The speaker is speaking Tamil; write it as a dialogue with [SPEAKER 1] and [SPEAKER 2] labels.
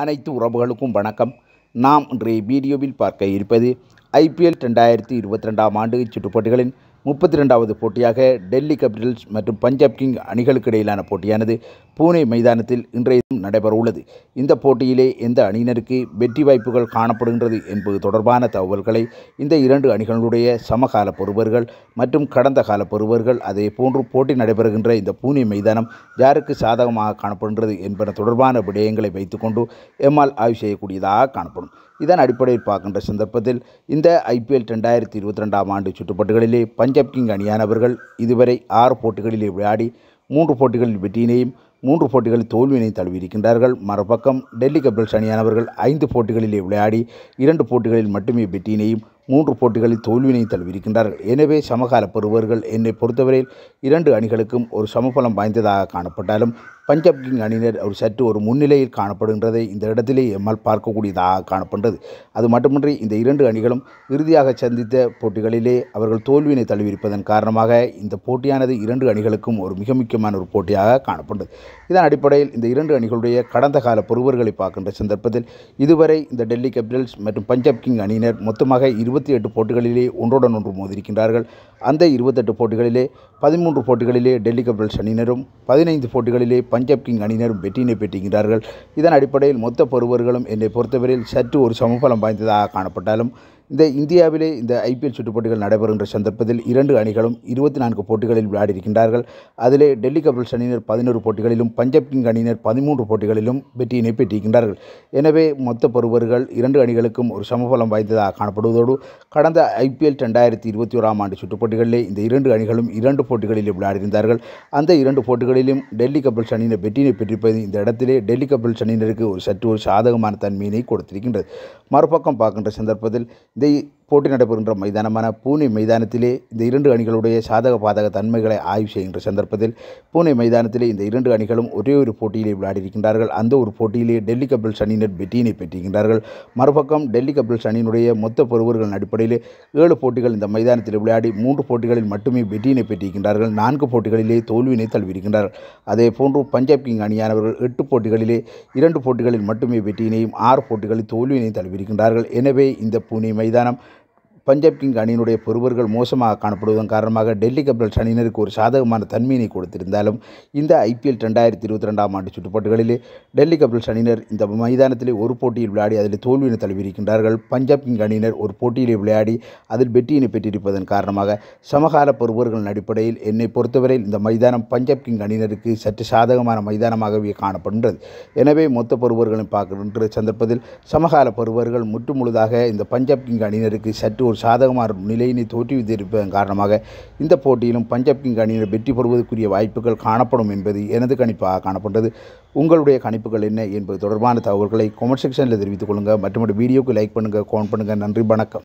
[SPEAKER 1] அனைத்து உறவுகளுக்கும் வணக்கம் நாம் இன்றைய வீடியோவில் பார்க்க இருப்பது ஐபிஎல் ரெண்டாயிரத்தி இருபத்தி ரெண்டாம் ஆண்டு சுற்றுப்போட்டிகளின் முப்பத்தி ரெண்டாவது போட்டியாக டெல்லி கேபிட்டல்ஸ் மற்றும் பஞ்சாப் கிங் அணிகளுக்கு இடையிலான போட்டியானது பூனே மைதானத்தில் இன்றைய நடைபெறவுள்ளது இந்த போட்டியிலே எந்த அணியினருக்கு வெற்றி வாய்ப்புகள் காணப்படுகின்றது என்பது தொடர்பான தகவல்களை இந்த இரண்டு அணிகளுடைய சமகால பொறுவர்கள் மற்றும் கடந்த கால பொறுவர்கள் அதே போன்று போட்டி நடைபெறுகின்ற இந்த பூனே மைதானம் யாருக்கு சாதகமாக காணப்படுகின்றது என்பன தொடர்பான விடயங்களை வைத்துக்கொண்டு எம்மால் ஆய்வு செய்யக்கூடியதாக காணப்படும் இதன் அடிப்படையில் பார்க்கின்ற சந்தர்ப்பத்தில் இந்த ஐபிஎல் ரெண்டாயிரத்தி இருபத்தி ரெண்டாம் ஆண்டு சுற்றுப்பட்டுகளிலே பஞ்சாப் கிங் அணியானவர்கள் இதுவரை ஆறு போட்டிகளிலே விளையாடி மூன்று போட்டிகளில் வெற்றியினையும் மூன்று போட்டிகளில் தோல்வியினை தழுவியிருக்கின்றார்கள் மறுபக்கம் டெல்லி கேபிள்ஸ் அணியானவர்கள் ஐந்து போட்டிகளிலே விளையாடி இரண்டு போட்டிகளில் மட்டுமே பெட்டியினையும் மூன்று போட்டிகளில் தோல்வியினை தழுவியிருக்கின்றார்கள் எனவே சமகால பெறுவர்கள் என்னை பொறுத்தவரையில் இரண்டு அணிகளுக்கும் ஒரு சமபலம் வாய்ந்ததாக காணப்பட்டாலும் பஞ்சாப் கிங் அணியினர் அவர் சற்று ஒரு முன்னிலையில் காணப்படுகின்றதை இந்த இடத்திலே எம்மால் பார்க்கக்கூடியதாக காணப்படுகிறது அது மட்டுமின்றி இந்த இரண்டு அணிகளும் இறுதியாக சந்தித்த போட்டிகளிலே அவர்கள் தோல்வியினை தழுவியிருப்பதன் காரணமாக இந்த போட்டியானது இரண்டு அணிகளுக்கும் ஒரு மிக முக்கியமான ஒரு போட்டியாக காணப்படுகிறது இதன் அடிப்படையில் இந்த இரண்டு அணிகளுடைய கடந்த கால பொறுவர்களை பார்க்கின்ற சந்தர்ப்பத்தில் இதுவரை இந்த டெல்லி கேபிட்டல்ஸ் மற்றும் பஞ்சாப் கிங் அணியினர் மொத்தமாக இருபத்தி எட்டு போட்டிகளிலே ஒன்றுடன் ஒன்று மோதிருக்கின்றார்கள் அந்த இருபத்தெட்டு போட்டிகளிலே பதிமூன்று போட்டிகளிலே டெல்லி கேபிட்டல்ஸ் அணியினரும் பதினைந்து போட்டிகளிலே பஞ்சாப் கிங் அணியினரும் வெற்றியினை பெற்றிருக்கிறார்கள் இதன் அடிப்படையில் மொத்த பருவர்களும் என்னை பொறுத்தவரையில் சற்று ஒரு சமபலம் வாய்ந்ததாக காணப்பட்டாலும் இந்த இந்தியாவிலே இந்த ஐபிஎல் சுற்றுப் போட்டிகள் நடைபெறுகின்ற சந்தர்ப்பத்தில் இரண்டு அணிகளும் இருபத்தி நான்கு போட்டிகளில் விளையாடியிருக்கின்றார்கள் அதிலே டெல்லி கேபிட்டல்ஸ் அணியினர் பதினோரு போட்டிகளிலும் பஞ்சாப் கிங் அணியினர் பதிமூன்று போட்டிகளிலும் வெற்றியினை பெற்றிருக்கின்றார்கள் எனவே மொத்த பருவர்கள் இரண்டு அணிகளுக்கும் ஒரு சமபலம் வாய்ந்ததாக காணப்படுவதோடு கடந்த ஐபிஎல் ரெண்டாயிரத்தி இருபத்தி ஓராம் ஆண்டு சுற்றுப் போட்டிகளிலே இந்த இரண்டு அணிகளும் இரண்டு போட்டிகளில் விளையாடியிருந்தார்கள் அந்த இரண்டு போட்டிகளிலும் டெல்லி கேபிட்டல்ஸ் அணியினர் வெற்றியினை பெற்றிருப்பது இந்த இடத்திலே டெல்லி கேபிட்டல்ஸ் அணியினருக்கு ஒரு சற்று ஒரு சாதகமான தன்மையினை கொடுத்திருக்கின்றது மறுபக்கம் பார்க்கின்ற சந்தர்ப்பத்தில் they போட்டி நடைபெறுகின்ற மைதானமான பூனே மைதானத்திலே இந்த இரண்டு அணிகளுடைய சாதக பாதக தன்மைகளை ஆய்வு செய்கின்ற சந்தர்ப்பத்தில் பூனே மைதானத்திலே இந்த இரண்டு அணிகளும் ஒரே ஒரு போட்டியிலே விளையாடியிருக்கின்றார்கள் அந்த ஒரு போட்டியிலே டெல்லி கபில்ஸ் அணியினர் வெற்றியினை பெற்றிருக்கின்றார்கள் மறுபக்கம் டெல்லி கபிள்ஸ் அணியினுடைய மொத்த பெறுவர்களின் அடிப்படையில் ஏழு போட்டிகள் இந்த மைதானத்தில் விளையாடி மூன்று போட்டிகளில் மட்டுமே வெற்றியினை பெற்றிருக்கின்றார்கள் நான்கு போட்டிகளிலே தோல்வியினை தழுவியிருக்கின்றார்கள் அதே போன்று பஞ்சாப் கிங் அணியானவர்கள் எட்டு போட்டிகளிலே இரண்டு போட்டிகளில் மட்டுமே வெற்றியினையும் ஆறு போட்டிகளில் தோல்வியினை தழுவியிருக்கின்றார்கள் எனவே இந்த பூனை மைதானம் பஞ்சாப் கிங் அணியினுடைய பொறுவர்கள் மோசமாக காணப்படுவதன் காரணமாக டெல்லி கேபிட்டல்ஸ் அணியினருக்கு ஒரு சாதகமான தன்மையினை கொடுத்திருந்தாலும் இந்த ஐபிஎல் ரெண்டாயிரத்தி இருபத்தி ரெண்டாம் ஆண்டு சுற்றுப்பாட்டுகளிலே டெல்லி கேபிட்டல்ஸ் அணியினர் இந்த மைதானத்திலே ஒரு போட்டியில் விளையாடி அதில் தோல்வியினை தழுவியிருக்கின்றார்கள் பஞ்சாப் கிங் அணியினர் ஒரு போட்டியிலே விளையாடி அதில் வெற்றியினை பெற்றிருப்பதன் காரணமாக சமகால பொறுவர்களின் அடிப்படையில் என்னை பொறுத்தவரையில் இந்த மைதானம் பஞ்சாப் கிங் அணியினருக்கு சற்று சாதகமான மைதானமாகவே காணப்படுகின்றது எனவே மொத்த பருவர்களை பார்க்கின்ற சந்தர்ப்பத்தில் சமகால பருவர்கள் முற்று முழுதாக இந்த பஞ்சாப் கிங் அணியினருக்கு சற்று ஒரு சாதகமான நிலையினை தோற்றுவித்திருப்பதன் காரணமாக இந்த போட்டியிலும் பஞ்சாப் கிங் அணியினர் வெற்றி பெறுவதற்குரிய வாய்ப்புகள் காணப்படும் என்பது எனது கணிப்பாக காணப்பட்டது உங்களுடைய கணிப்புகள் என்ன என்பது தொடர்பான தகவல்களை கொமெண்ட் செக்ஷனில் தெரிவித்துக் கொள்ளுங்கள் மற்றும் வீடியோக்கு லைக் பண்ணுங்கள் கமெண்ட் பண்ணுங்கள் நன்றி வணக்கம்